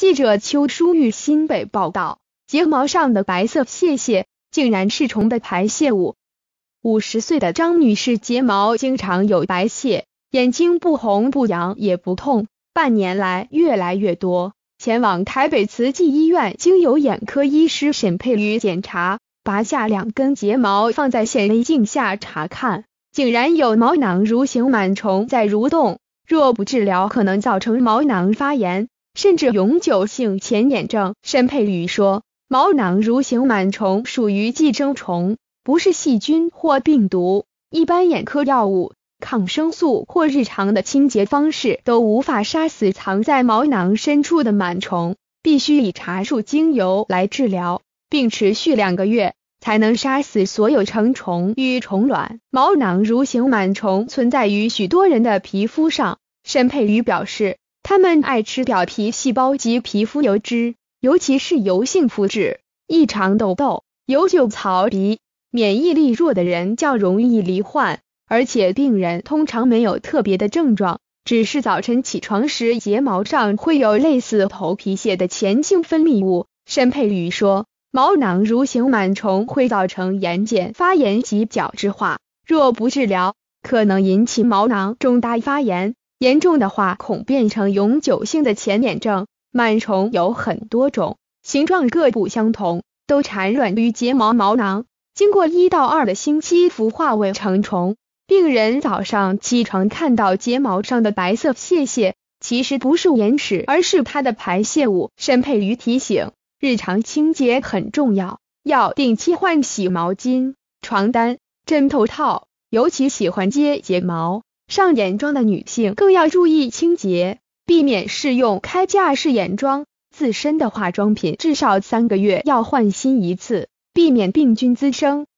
记者邱淑玉新北报道，睫毛上的白色屑屑竟然是虫的排泄物。五十岁的张女士睫毛经常有白屑，眼睛不红不痒也不痛，半年来越来越多。前往台北慈济医院经由眼科医师沈佩瑜检查，拔下两根睫毛放在显微镜下查看，竟然有毛囊蠕形螨虫在蠕动。若不治疗，可能造成毛囊发炎。甚至永久性前眼症。申佩宇说，毛囊蠕形螨虫属于寄生虫，不是细菌或病毒。一般眼科药物、抗生素或日常的清洁方式都无法杀死藏在毛囊深处的螨虫，必须以茶树精油来治疗，并持续两个月才能杀死所有成虫与虫卵。毛囊蠕形螨虫存在于许多人的皮肤上，申佩宇表示。他们爱吃表皮细胞及皮肤油脂，尤其是油性肤质、异常痘痘、有酒糟鼻、免疫力弱的人较容易罹患，而且病人通常没有特别的症状，只是早晨起床时睫毛上会有类似头皮屑的前性分泌物。申佩宇说，毛囊蠕形螨虫会造成眼睑发炎及角质化，若不治疗，可能引起毛囊肿大发炎。严重的话，恐变成永久性的前眼症。螨虫有很多种，形状各不相同，都产卵于睫毛毛囊，经过一到二的星期孵化为成虫。病人早上起床看到睫毛上的白色屑屑，其实不是眼屎，而是它的排泄物。申佩瑜提醒，日常清洁很重要，要定期换洗毛巾、床单、枕头套，尤其喜欢接睫毛。上眼妆的女性更要注意清洁，避免试用开架式眼妆，自身的化妆品至少三个月要换新一次，避免病菌滋生。